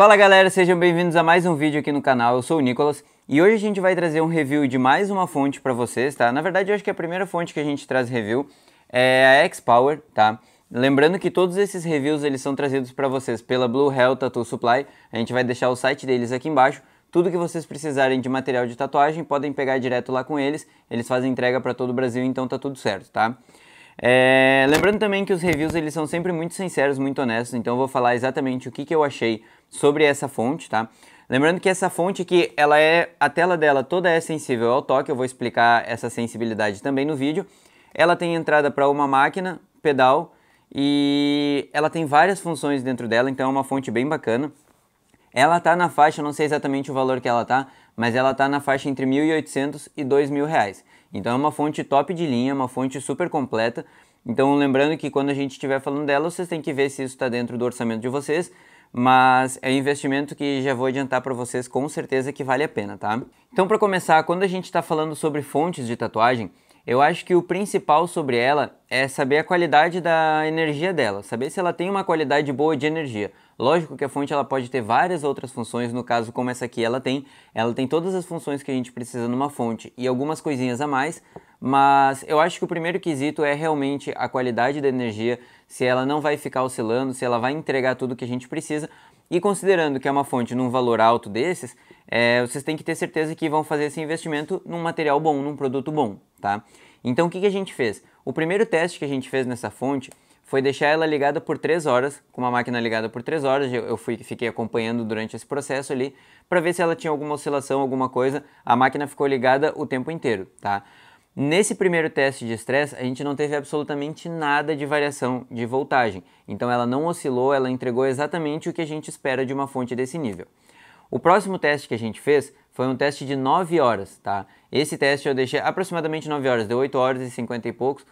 Fala galera, sejam bem-vindos a mais um vídeo aqui no canal, eu sou o Nicolas e hoje a gente vai trazer um review de mais uma fonte para vocês, tá? Na verdade, eu acho que é a primeira fonte que a gente traz review é a X-Power, tá? Lembrando que todos esses reviews eles são trazidos para vocês pela Blue Hell Tattoo Supply, a gente vai deixar o site deles aqui embaixo, tudo que vocês precisarem de material de tatuagem podem pegar direto lá com eles, eles fazem entrega para todo o Brasil, então tá tudo certo, tá? É, lembrando também que os reviews eles são sempre muito sinceros, muito honestos, então eu vou falar exatamente o que, que eu achei sobre essa fonte, tá? Lembrando que essa fonte aqui, ela é, a tela dela toda é sensível ao toque, eu vou explicar essa sensibilidade também no vídeo. Ela tem entrada para uma máquina, pedal, e ela tem várias funções dentro dela, então é uma fonte bem bacana. Ela tá na faixa, não sei exatamente o valor que ela tá, mas ela tá na faixa entre 1.800 e 2.000 reais. Então é uma fonte top de linha, uma fonte super completa. Então lembrando que quando a gente estiver falando dela, vocês têm que ver se isso está dentro do orçamento de vocês, mas é um investimento que já vou adiantar para vocês com certeza que vale a pena, tá? Então para começar, quando a gente está falando sobre fontes de tatuagem, eu acho que o principal sobre ela é saber a qualidade da energia dela, saber se ela tem uma qualidade boa de energia. Lógico que a fonte ela pode ter várias outras funções, no caso como essa aqui ela tem, ela tem todas as funções que a gente precisa numa fonte e algumas coisinhas a mais, mas eu acho que o primeiro quesito é realmente a qualidade da energia, se ela não vai ficar oscilando, se ela vai entregar tudo que a gente precisa. E considerando que é uma fonte num valor alto desses, é, vocês têm que ter certeza que vão fazer esse investimento num material bom, num produto bom, tá? Então o que, que a gente fez? O primeiro teste que a gente fez nessa fonte foi deixar ela ligada por três horas, com uma máquina ligada por três horas, eu fui, fiquei acompanhando durante esse processo ali, para ver se ela tinha alguma oscilação, alguma coisa, a máquina ficou ligada o tempo inteiro, tá? Nesse primeiro teste de estresse, a gente não teve absolutamente nada de variação de voltagem, então ela não oscilou, ela entregou exatamente o que a gente espera de uma fonte desse nível. O próximo teste que a gente fez foi um teste de 9 horas, tá? Esse teste eu deixei aproximadamente 9 horas, deu 8 horas e 50 e poucos,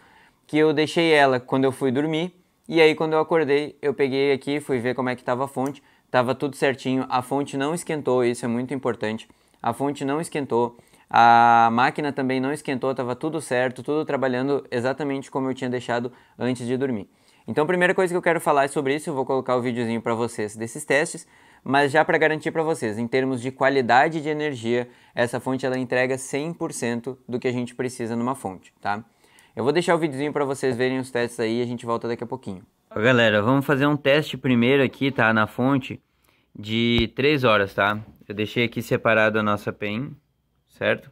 que eu deixei ela quando eu fui dormir. E aí quando eu acordei, eu peguei aqui, fui ver como é que estava a fonte. Tava tudo certinho, a fonte não esquentou, isso é muito importante. A fonte não esquentou, a máquina também não esquentou, estava tudo certo, tudo trabalhando exatamente como eu tinha deixado antes de dormir. Então, a primeira coisa que eu quero falar é sobre isso, eu vou colocar o videozinho para vocês desses testes, mas já para garantir para vocês, em termos de qualidade de energia, essa fonte ela entrega 100% do que a gente precisa numa fonte, tá? Eu vou deixar o videozinho para vocês verem os testes aí e a gente volta daqui a pouquinho. Galera, vamos fazer um teste primeiro aqui, tá? Na fonte de 3 horas, tá? Eu deixei aqui separado a nossa PEN, certo?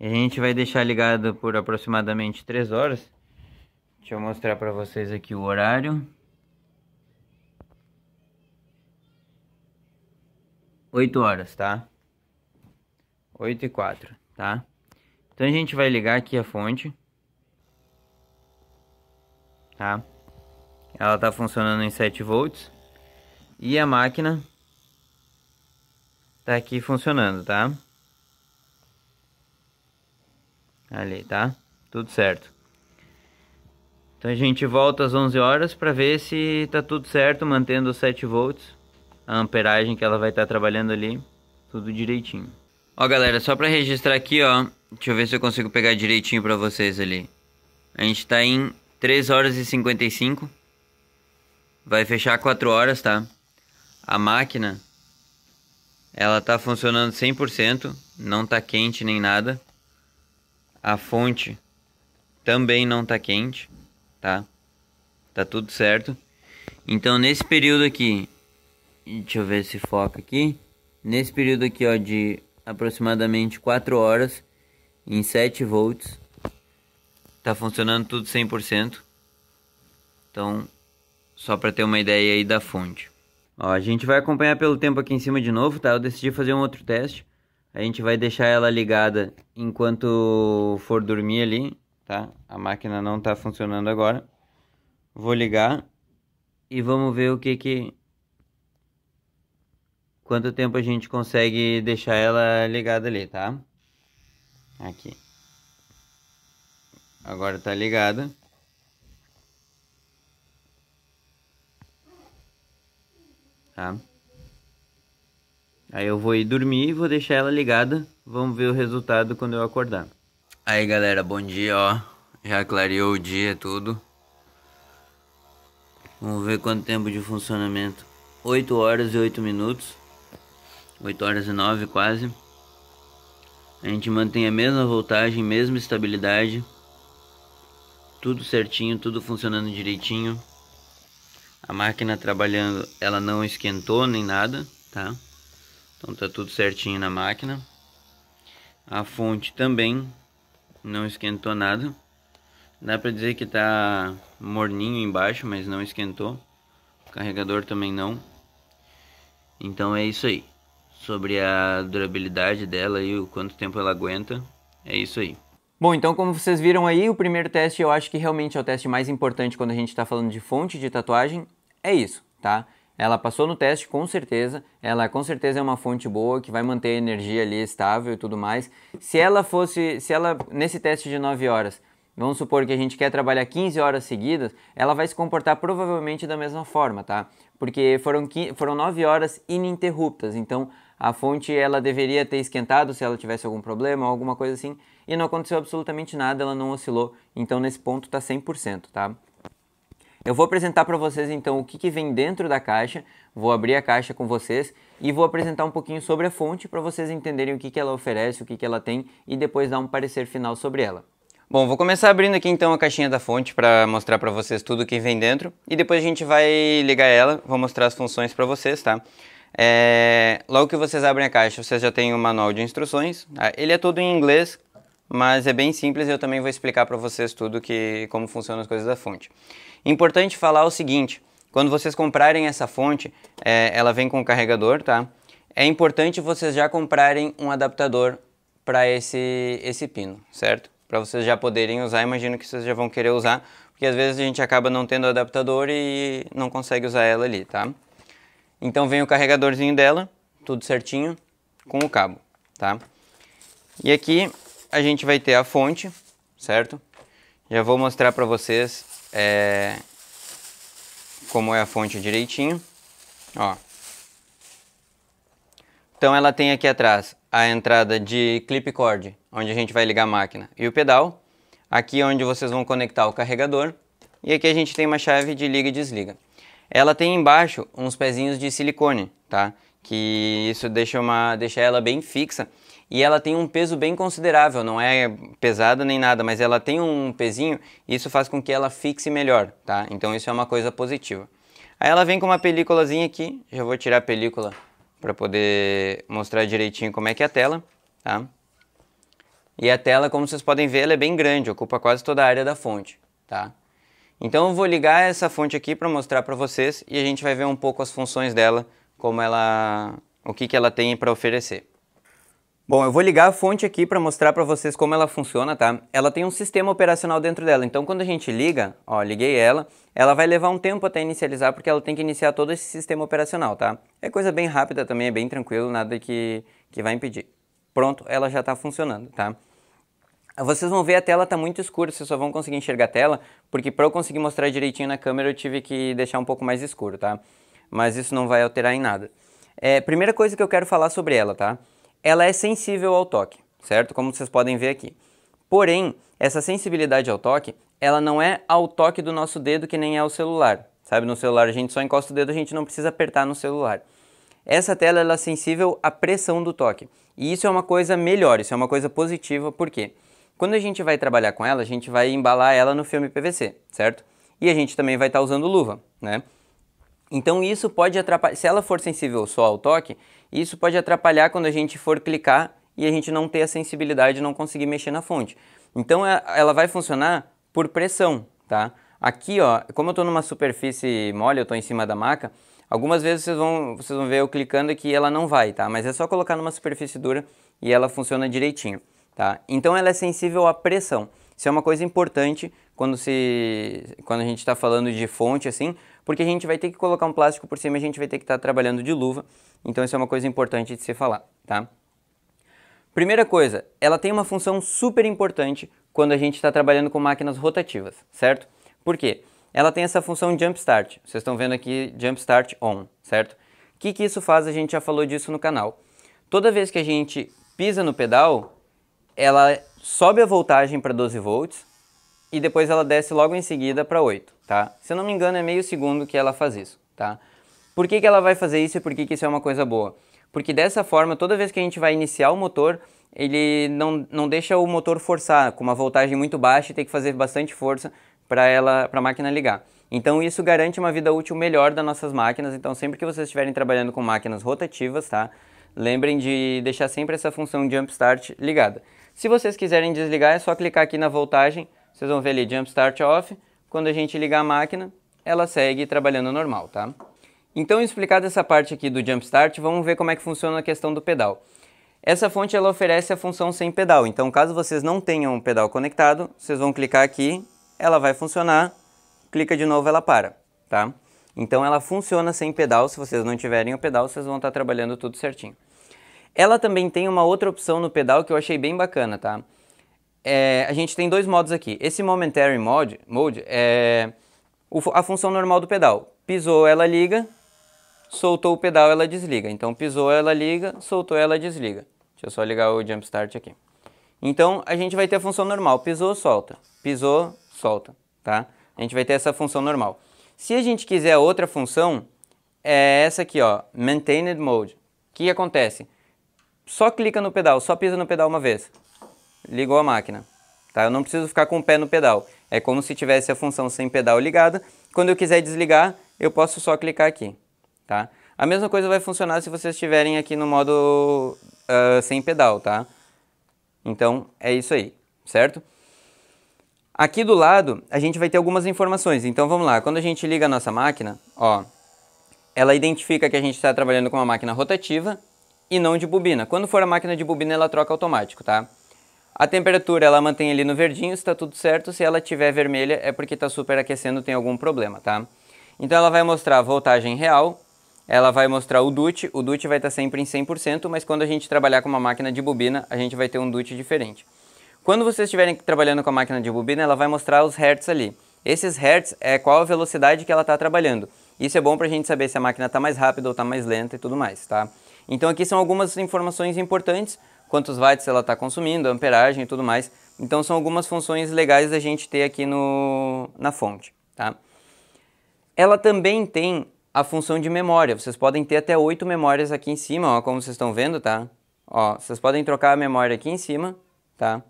E a gente vai deixar ligado por aproximadamente 3 horas. Deixa eu mostrar para vocês aqui o horário. 8 horas, tá? 8 e 4, tá? Então a gente vai ligar aqui a fonte tá? Ela está funcionando em 7 volts e a máquina está aqui funcionando, tá? Ali, tá? Tudo certo. Então a gente volta às 11 horas para ver se tá tudo certo, mantendo os 7 volts, a amperagem que ela vai estar tá trabalhando ali, tudo direitinho. Ó, galera, só para registrar aqui, ó, deixa eu ver se eu consigo pegar direitinho para vocês ali. A gente tá em 3 horas e 55. Vai fechar 4 horas, tá? A máquina ela tá funcionando 100%, não tá quente nem nada. A fonte também não tá quente, tá? Tá tudo certo. Então nesse período aqui, deixa eu ver se foca aqui. Nesse período aqui, ó, de aproximadamente 4 horas em 7 volts, Tá funcionando tudo 100%. Então, só para ter uma ideia aí da fonte. Ó, a gente vai acompanhar pelo tempo aqui em cima de novo, tá? Eu decidi fazer um outro teste. A gente vai deixar ela ligada enquanto for dormir ali, tá? A máquina não tá funcionando agora. Vou ligar e vamos ver o que que... Quanto tempo a gente consegue deixar ela ligada ali, tá? Aqui. Agora tá ligada. Tá? Aí eu vou ir dormir e vou deixar ela ligada. Vamos ver o resultado quando eu acordar. Aí galera, bom dia, ó. Já clareou o dia tudo. Vamos ver quanto tempo de funcionamento. 8 horas e 8 minutos. 8 horas e 9 quase. A gente mantém a mesma voltagem, mesma estabilidade tudo certinho, tudo funcionando direitinho. A máquina trabalhando, ela não esquentou nem nada, tá? Então tá tudo certinho na máquina. A fonte também não esquentou nada. Dá pra dizer que tá morninho embaixo, mas não esquentou. O carregador também não. Então é isso aí. Sobre a durabilidade dela e o quanto tempo ela aguenta, é isso aí. Bom, então como vocês viram aí, o primeiro teste eu acho que realmente é o teste mais importante quando a gente está falando de fonte de tatuagem, é isso, tá? Ela passou no teste com certeza, ela com certeza é uma fonte boa que vai manter a energia ali estável e tudo mais. Se ela fosse, se ela nesse teste de 9 horas, vamos supor que a gente quer trabalhar 15 horas seguidas, ela vai se comportar provavelmente da mesma forma, tá? Porque foram foram 9 horas ininterruptas, então a fonte ela deveria ter esquentado se ela tivesse algum problema, alguma coisa assim e não aconteceu absolutamente nada, ela não oscilou, então nesse ponto está 100%, tá? Eu vou apresentar para vocês então o que, que, vem dentro da caixa, vou abrir a caixa com vocês e vou apresentar um pouquinho sobre a fonte para vocês entenderem o que, que ela oferece, o que, que ela tem e depois dar um parecer final sobre ela. Bom, vou começar abrindo aqui então a caixinha da fonte para mostrar para vocês tudo o que vem dentro e depois a gente vai ligar ela, vou mostrar as funções para vocês, tá? É... Logo que vocês abrem a caixa, vocês já têm o manual de instruções, tá? ele é todo em inglês, mas é bem simples e eu também vou explicar para vocês tudo que como funcionam as coisas da fonte. Importante falar o seguinte, quando vocês comprarem essa fonte, é, ela vem com o carregador, tá? É importante vocês já comprarem um adaptador para esse, esse pino, certo? Para vocês já poderem usar, imagino que vocês já vão querer usar, porque às vezes a gente acaba não tendo adaptador e não consegue usar ela ali, tá? Então vem o carregadorzinho dela, tudo certinho, com o cabo, tá? E aqui a gente vai ter a fonte, certo? Já vou mostrar para vocês é, como é a fonte direitinho. Ó. Então ela tem aqui atrás a entrada de clip cord, onde a gente vai ligar a máquina e o pedal. Aqui é onde vocês vão conectar o carregador. E aqui a gente tem uma chave de liga e desliga. Ela tem embaixo uns pezinhos de silicone, tá? Que isso deixa, uma, deixa ela bem fixa e ela tem um peso bem considerável, não é pesada nem nada, mas ela tem um pezinho e isso faz com que ela fixe melhor, tá? Então isso é uma coisa positiva. Aí ela vem com uma películazinha aqui, já vou tirar a película para poder mostrar direitinho como é que é a tela, tá? E a tela, como vocês podem ver, ela é bem grande, ocupa quase toda a área da fonte, tá? Então eu vou ligar essa fonte aqui para mostrar para vocês e a gente vai ver um pouco as funções dela, como ela, o que, que ela tem para oferecer. Bom, eu vou ligar a fonte aqui para mostrar para vocês como ela funciona, tá? Ela tem um sistema operacional dentro dela, então quando a gente liga, ó, liguei ela, ela vai levar um tempo até inicializar, porque ela tem que iniciar todo esse sistema operacional, tá? É coisa bem rápida também, é bem tranquilo, nada que, que vai impedir. Pronto, ela já está funcionando, tá? Vocês vão ver a tela está muito escura, vocês só vão conseguir enxergar a tela, porque para eu conseguir mostrar direitinho na câmera eu tive que deixar um pouco mais escuro, tá? Mas isso não vai alterar em nada. É, primeira coisa que eu quero falar sobre ela, tá? ela é sensível ao toque, certo? Como vocês podem ver aqui. Porém, essa sensibilidade ao toque, ela não é ao toque do nosso dedo que nem é o celular. Sabe, no celular a gente só encosta o dedo, a gente não precisa apertar no celular. Essa tela ela é sensível à pressão do toque. E isso é uma coisa melhor, isso é uma coisa positiva, porque quando a gente vai trabalhar com ela, a gente vai embalar ela no filme PVC, certo? E a gente também vai estar tá usando luva, né? Então isso pode atrapalhar, se ela for sensível só ao toque, isso pode atrapalhar quando a gente for clicar e a gente não ter a sensibilidade e não conseguir mexer na fonte. Então é, ela vai funcionar por pressão, tá? Aqui, ó, como eu estou numa superfície mole, eu estou em cima da maca, algumas vezes vocês vão, vocês vão ver eu clicando aqui ela não vai, tá? Mas é só colocar numa superfície dura e ela funciona direitinho, tá? Então ela é sensível à pressão. Isso é uma coisa importante quando, se, quando a gente está falando de fonte, assim, porque a gente vai ter que colocar um plástico por cima, a gente vai ter que estar tá trabalhando de luva, então isso é uma coisa importante de se falar, tá? Primeira coisa, ela tem uma função super importante quando a gente está trabalhando com máquinas rotativas, certo? Por quê? Ela tem essa função jump start. Vocês estão vendo aqui jump start on, certo? O que, que isso faz? A gente já falou disso no canal. Toda vez que a gente pisa no pedal, ela sobe a voltagem para 12 volts, e depois ela desce logo em seguida para 8, tá? Se eu não me engano é meio segundo que ela faz isso, tá? Por que, que ela vai fazer isso e por que, que isso é uma coisa boa? Porque dessa forma, toda vez que a gente vai iniciar o motor, ele não, não deixa o motor forçar com uma voltagem muito baixa e tem que fazer bastante força para ela para a máquina ligar. Então isso garante uma vida útil melhor das nossas máquinas, então sempre que vocês estiverem trabalhando com máquinas rotativas, tá? Lembrem de deixar sempre essa função jump start ligada. Se vocês quiserem desligar, é só clicar aqui na voltagem vocês vão ver ali jump start off, quando a gente ligar a máquina, ela segue trabalhando normal, tá? Então, explicada essa parte aqui do jump start, vamos ver como é que funciona a questão do pedal. Essa fonte ela oferece a função sem pedal, então caso vocês não tenham o pedal conectado, vocês vão clicar aqui, ela vai funcionar, clica de novo, ela para, tá? Então ela funciona sem pedal, se vocês não tiverem o pedal, vocês vão estar trabalhando tudo certinho. Ela também tem uma outra opção no pedal que eu achei bem bacana, tá? é, a gente tem dois modos aqui. Esse Momentary Mode, mode é a função normal do pedal. Pisou, ela liga, soltou o pedal, ela desliga. Então pisou, ela liga, soltou, ela desliga. Deixa eu só ligar o jump start aqui. Então a gente vai ter a função normal, pisou, solta, pisou, solta, tá? A gente vai ter essa função normal. Se a gente quiser outra função, é essa aqui, ó, maintained mode. O que acontece? Só clica no pedal, só pisa no pedal uma vez ligou a máquina. Tá? Eu não preciso ficar com o pé no pedal. É como se tivesse a função sem pedal ligada. Quando eu quiser desligar, eu posso só clicar aqui. Tá? A mesma coisa vai funcionar se vocês estiverem aqui no modo uh, sem pedal, tá? Então, é isso aí, certo? Aqui do lado, a gente vai ter algumas informações. Então, vamos lá. Quando a gente liga a nossa máquina, ó, ela identifica que a gente está trabalhando com uma máquina rotativa e não de bobina. Quando for a máquina de bobina, ela troca automático, tá? A temperatura ela mantém ali no verdinho, está tudo certo. Se ela tiver vermelha é porque está superaquecendo, tem algum problema, tá? Então ela vai mostrar a voltagem real, ela vai mostrar o DUT, o DUT vai estar tá sempre em 100%, mas quando a gente trabalhar com uma máquina de bobina, a gente vai ter um DUT diferente. Quando vocês estiverem trabalhando com a máquina de bobina, ela vai mostrar os hertz ali. Esses hertz é qual a velocidade que ela está trabalhando. Isso é bom para a gente saber se a máquina está mais rápida ou está mais lenta e tudo mais, tá? Então aqui são algumas informações importantes quantos watts ela está consumindo, amperagem e tudo mais. Então são algumas funções legais da gente ter aqui no, na fonte. Tá? Ela também tem a função de memória. Vocês podem ter até oito memórias aqui em cima, ó, como vocês estão vendo, tá? Ó, vocês podem trocar a memória aqui em cima, tá?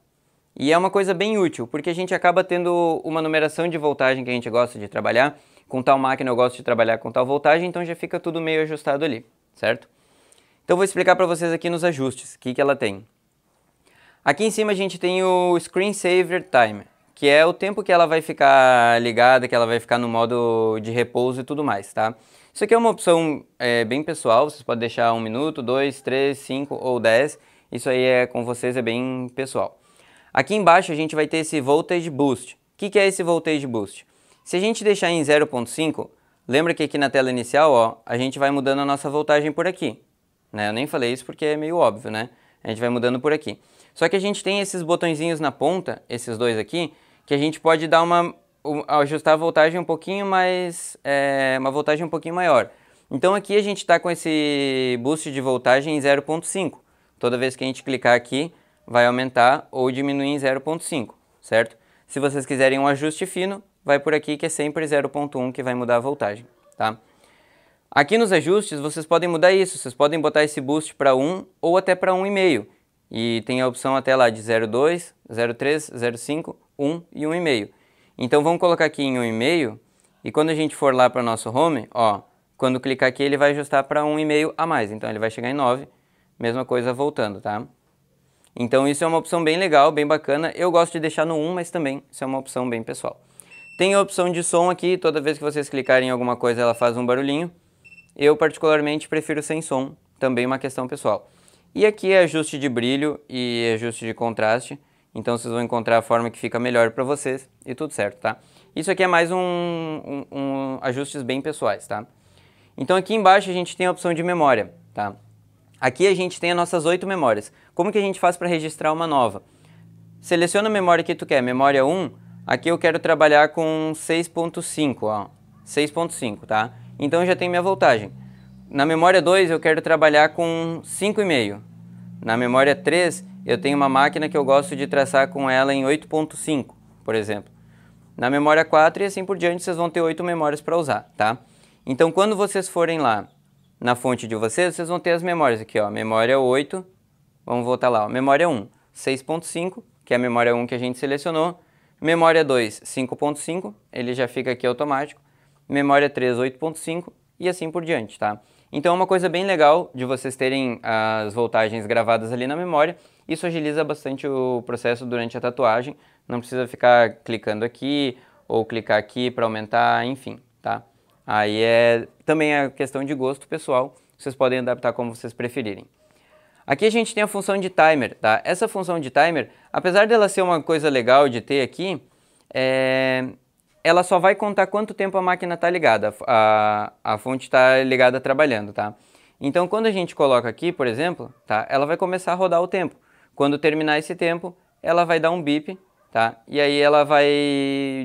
E é uma coisa bem útil, porque a gente acaba tendo uma numeração de voltagem que a gente gosta de trabalhar. Com tal máquina eu gosto de trabalhar com tal voltagem, então já fica tudo meio ajustado ali, certo? Então vou explicar para vocês aqui nos ajustes, o que, que ela tem. Aqui em cima a gente tem o Screen Saver Time, que é o tempo que ela vai ficar ligada, que ela vai ficar no modo de repouso e tudo mais, tá? Isso aqui é uma opção é, bem pessoal, vocês podem deixar 1 um minuto, 2, 3, 5 ou 10, isso aí é com vocês, é bem pessoal. Aqui embaixo a gente vai ter esse Voltage Boost. O que, que é esse Voltage Boost? Se a gente deixar em 0.5, lembra que aqui na tela inicial, ó, a gente vai mudando a nossa voltagem por aqui. Né? Eu nem falei isso porque é meio óbvio, né? A gente vai mudando por aqui. Só que a gente tem esses botõezinhos na ponta, esses dois aqui, que a gente pode dar uma ajustar a voltagem um pouquinho mais, é, uma voltagem um pouquinho maior. Então aqui a gente está com esse boost de voltagem em 0.5. Toda vez que a gente clicar aqui, vai aumentar ou diminuir em 0.5, certo? Se vocês quiserem um ajuste fino, vai por aqui que é sempre 0.1 que vai mudar a voltagem, tá? Aqui nos ajustes vocês podem mudar isso, vocês podem botar esse boost para 1 ou até para 1,5. E tem a opção até lá de 0,2, 0,3, 0,5, 1 e 1,5. Então vamos colocar aqui em 1,5 e quando a gente for lá para o nosso home, ó, quando clicar aqui ele vai ajustar para 1,5 a mais, então ele vai chegar em 9, mesma coisa voltando, tá? Então isso é uma opção bem legal, bem bacana, eu gosto de deixar no 1, mas também isso é uma opção bem pessoal. Tem a opção de som aqui, toda vez que vocês clicarem em alguma coisa ela faz um barulhinho, eu particularmente prefiro sem som, também uma questão pessoal. E aqui é ajuste de brilho e ajuste de contraste, então vocês vão encontrar a forma que fica melhor para vocês e tudo certo, tá? Isso aqui é mais um, um, um, ajustes bem pessoais, tá? Então aqui embaixo a gente tem a opção de memória, tá? Aqui a gente tem as nossas oito memórias. Como que a gente faz para registrar uma nova? Seleciona a memória que tu quer, memória 1, aqui eu quero trabalhar com 6.5, ó, 6.5, tá? então eu já tenho minha voltagem. Na memória 2 eu quero trabalhar com 5,5. Na memória 3 eu tenho uma máquina que eu gosto de traçar com ela em 8.5, por exemplo. Na memória 4 e assim por diante vocês vão ter 8 memórias para usar, tá? Então quando vocês forem lá na fonte de vocês, vocês vão ter as memórias aqui, ó, memória 8, vamos voltar lá, ó, memória 1, 6.5, que é a memória 1 que a gente selecionou, memória 2, 5.5, ele já fica aqui automático, memória 3, 8.5 e assim por diante, tá? Então é uma coisa bem legal de vocês terem as voltagens gravadas ali na memória, isso agiliza bastante o processo durante a tatuagem, não precisa ficar clicando aqui ou clicar aqui para aumentar, enfim, tá? Aí é também a questão de gosto pessoal, vocês podem adaptar como vocês preferirem. Aqui a gente tem a função de timer, tá? Essa função de timer, apesar dela ser uma coisa legal de ter aqui, é ela só vai contar quanto tempo a máquina está ligada, a, a fonte está ligada trabalhando, tá? Então, quando a gente coloca aqui, por exemplo, tá? Ela vai começar a rodar o tempo. Quando terminar esse tempo, ela vai dar um bip, tá? E aí ela vai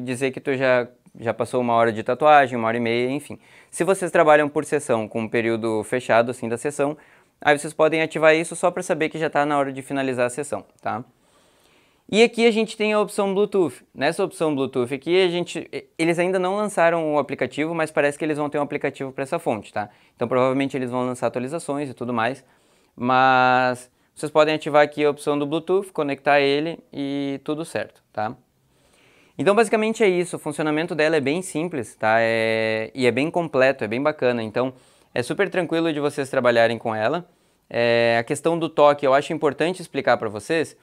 dizer que tu já, já passou uma hora de tatuagem, uma hora e meia, enfim. Se vocês trabalham por sessão, com um período fechado, assim, da sessão, aí vocês podem ativar isso só para saber que já está na hora de finalizar a sessão, tá? E aqui a gente tem a opção Bluetooth. Nessa opção Bluetooth aqui, a gente, eles ainda não lançaram o aplicativo, mas parece que eles vão ter um aplicativo para essa fonte, tá? Então provavelmente eles vão lançar atualizações e tudo mais, mas vocês podem ativar aqui a opção do Bluetooth, conectar ele e tudo certo, tá? Então basicamente é isso, o funcionamento dela é bem simples, tá? É... E é bem completo, é bem bacana, então é super tranquilo de vocês trabalharem com ela. É... A questão do toque eu acho importante explicar para vocês,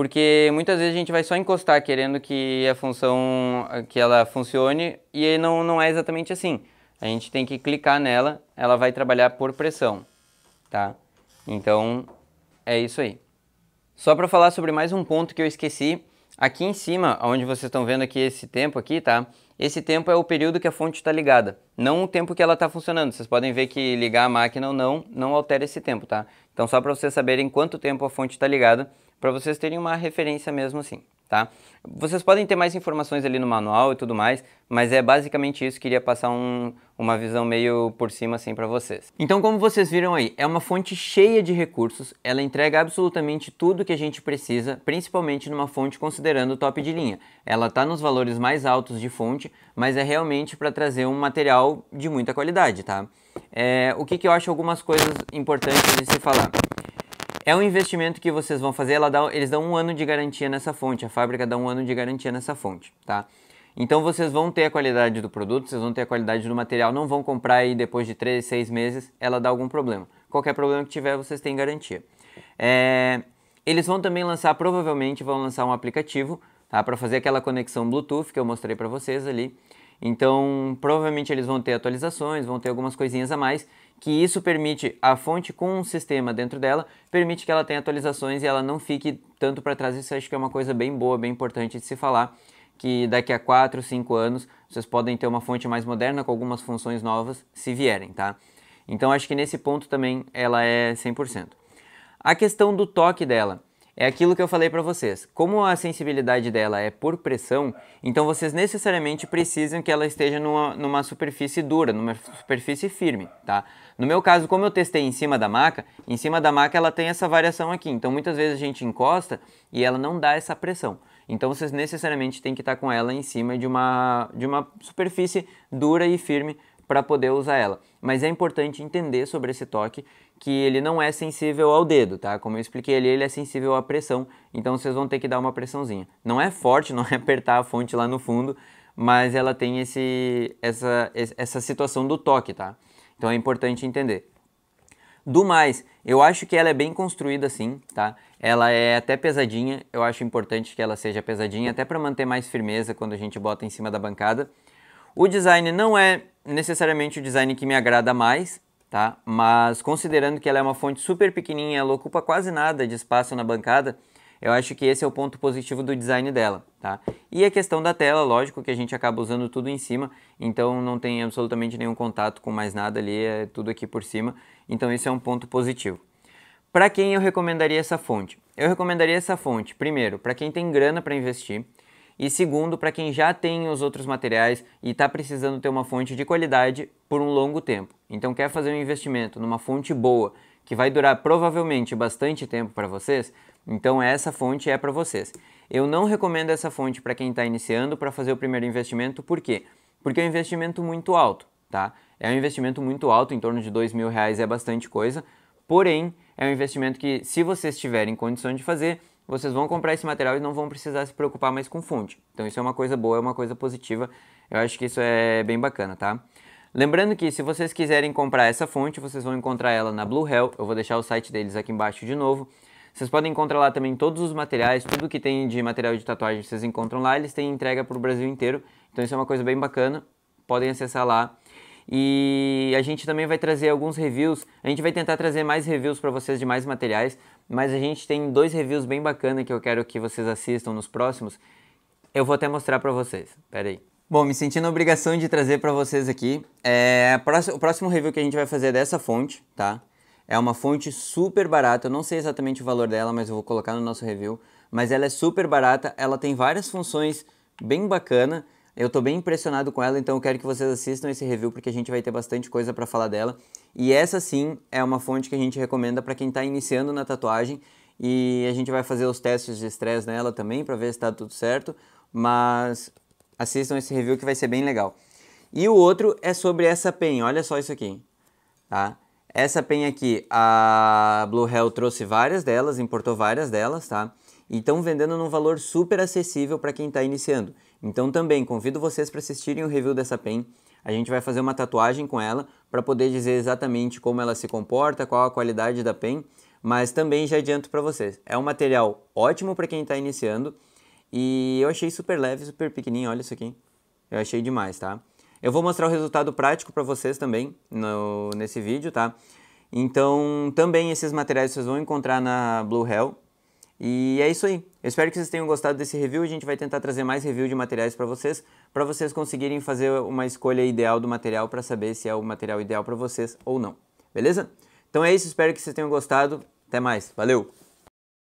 porque muitas vezes a gente vai só encostar querendo que a função que ela funcione e não, não é exatamente assim. A gente tem que clicar nela, ela vai trabalhar por pressão, tá? Então é isso aí. Só para falar sobre mais um ponto que eu esqueci, aqui em cima, onde vocês estão vendo aqui esse tempo aqui, tá? Esse tempo é o período que a fonte está ligada, não o tempo que ela está funcionando. Vocês podem ver que ligar a máquina ou não, não altera esse tempo, tá? Então só para vocês saberem quanto tempo a fonte está ligada, para vocês terem uma referência mesmo assim, tá? Vocês podem ter mais informações ali no manual e tudo mais, mas é basicamente isso, queria passar um, uma visão meio por cima assim para vocês. Então, como vocês viram aí, é uma fonte cheia de recursos, ela entrega absolutamente tudo que a gente precisa, principalmente numa fonte considerando o top de linha. Ela está nos valores mais altos de fonte, mas é realmente para trazer um material de muita qualidade, tá? É, o que, que eu acho algumas coisas importantes de se falar. É um investimento que vocês vão fazer, dá, eles dão um ano de garantia nessa fonte, a fábrica dá um ano de garantia nessa fonte, tá? Então vocês vão ter a qualidade do produto, vocês vão ter a qualidade do material, não vão comprar e depois de 3, 6 meses ela dá algum problema. Qualquer problema que tiver, vocês têm garantia. É, eles vão também lançar, provavelmente vão lançar um aplicativo, tá? Para fazer aquela conexão Bluetooth que eu mostrei para vocês ali. Então, provavelmente eles vão ter atualizações, vão ter algumas coisinhas a mais, que isso permite a fonte com um sistema dentro dela, permite que ela tenha atualizações e ela não fique tanto para trás. Isso acho que é uma coisa bem boa, bem importante de se falar, que daqui a 4, 5 anos vocês podem ter uma fonte mais moderna com algumas funções novas, se vierem, tá? Então acho que nesse ponto também ela é 100%. A questão do toque dela. É aquilo que eu falei para vocês. Como a sensibilidade dela é por pressão, então vocês necessariamente precisam que ela esteja numa, numa superfície dura, numa superfície firme, tá? No meu caso, como eu testei em cima da maca, em cima da maca ela tem essa variação aqui. Então muitas vezes a gente encosta e ela não dá essa pressão. Então vocês necessariamente têm que estar com ela em cima de uma, de uma superfície dura e firme para poder usar ela. Mas é importante entender sobre esse toque que ele não é sensível ao dedo, tá? Como eu expliquei ali, ele é sensível à pressão, então vocês vão ter que dar uma pressãozinha. Não é forte, não é apertar a fonte lá no fundo, mas ela tem esse, essa, essa situação do toque, tá? Então é importante entender. Do mais, eu acho que ela é bem construída assim, tá? Ela é até pesadinha, eu acho importante que ela seja pesadinha, até para manter mais firmeza quando a gente bota em cima da bancada. O design não é necessariamente o design que me agrada mais, tá? Mas considerando que ela é uma fonte super pequenininha, ela ocupa quase nada de espaço na bancada, eu acho que esse é o ponto positivo do design dela, tá? E a questão da tela, lógico que a gente acaba usando tudo em cima, então não tem absolutamente nenhum contato com mais nada ali, é tudo aqui por cima, então esse é um ponto positivo. Para quem eu recomendaria essa fonte? Eu recomendaria essa fonte, primeiro, para quem tem grana para investir, e segundo, para quem já tem os outros materiais e está precisando ter uma fonte de qualidade por um longo tempo. Então quer fazer um investimento numa fonte boa que vai durar provavelmente bastante tempo para vocês, então essa fonte é para vocês. Eu não recomendo essa fonte para quem está iniciando para fazer o primeiro investimento, por quê? Porque é um investimento muito alto, tá? É um investimento muito alto, em torno de dois mil reais é bastante coisa, porém é um investimento que se vocês tiverem condição de fazer, vocês vão comprar esse material e não vão precisar se preocupar mais com fonte. Então isso é uma coisa boa, é uma coisa positiva. Eu acho que isso é bem bacana, tá? Lembrando que se vocês quiserem comprar essa fonte, vocês vão encontrar ela na Blue Hell. Eu vou deixar o site deles aqui embaixo de novo. Vocês podem encontrar lá também todos os materiais, tudo que tem de material de tatuagem vocês encontram lá. Eles têm entrega para o Brasil inteiro, então isso é uma coisa bem bacana. Podem acessar lá. E a gente também vai trazer alguns reviews. A gente vai tentar trazer mais reviews para vocês de mais materiais, mas a gente tem dois reviews bem bacana que eu quero que vocês assistam nos próximos. Eu vou até mostrar para vocês. Pera aí. Bom, me sentindo obrigação de trazer para vocês aqui. É, o próximo review que a gente vai fazer é dessa fonte, tá? É uma fonte super barata. Eu não sei exatamente o valor dela, mas eu vou colocar no nosso review. Mas ela é super barata. Ela tem várias funções bem bacana eu estou bem impressionado com ela, então eu quero que vocês assistam esse review porque a gente vai ter bastante coisa para falar dela. E essa sim é uma fonte que a gente recomenda para quem está iniciando na tatuagem e a gente vai fazer os testes de estresse nela também para ver se está tudo certo, mas assistam esse review que vai ser bem legal. E o outro é sobre essa pen, olha só isso aqui, tá? Essa pen aqui, a Blue Hell trouxe várias delas, importou várias delas, tá? e estão vendendo num valor super acessível para quem está iniciando. Então também convido vocês para assistirem o review dessa pen. A gente vai fazer uma tatuagem com ela para poder dizer exatamente como ela se comporta, qual a qualidade da pen, mas também já adianto para vocês, é um material ótimo para quem está iniciando e eu achei super leve, super pequenininho, olha isso aqui. Eu achei demais, tá? Eu vou mostrar o resultado prático para vocês também no, nesse vídeo, tá? Então, também esses materiais vocês vão encontrar na Blue Hell, e é isso aí. Eu espero que vocês tenham gostado desse review. A gente vai tentar trazer mais review de materiais para vocês, para vocês conseguirem fazer uma escolha ideal do material para saber se é o material ideal para vocês ou não. Beleza? Então é isso. Espero que vocês tenham gostado. Até mais. Valeu!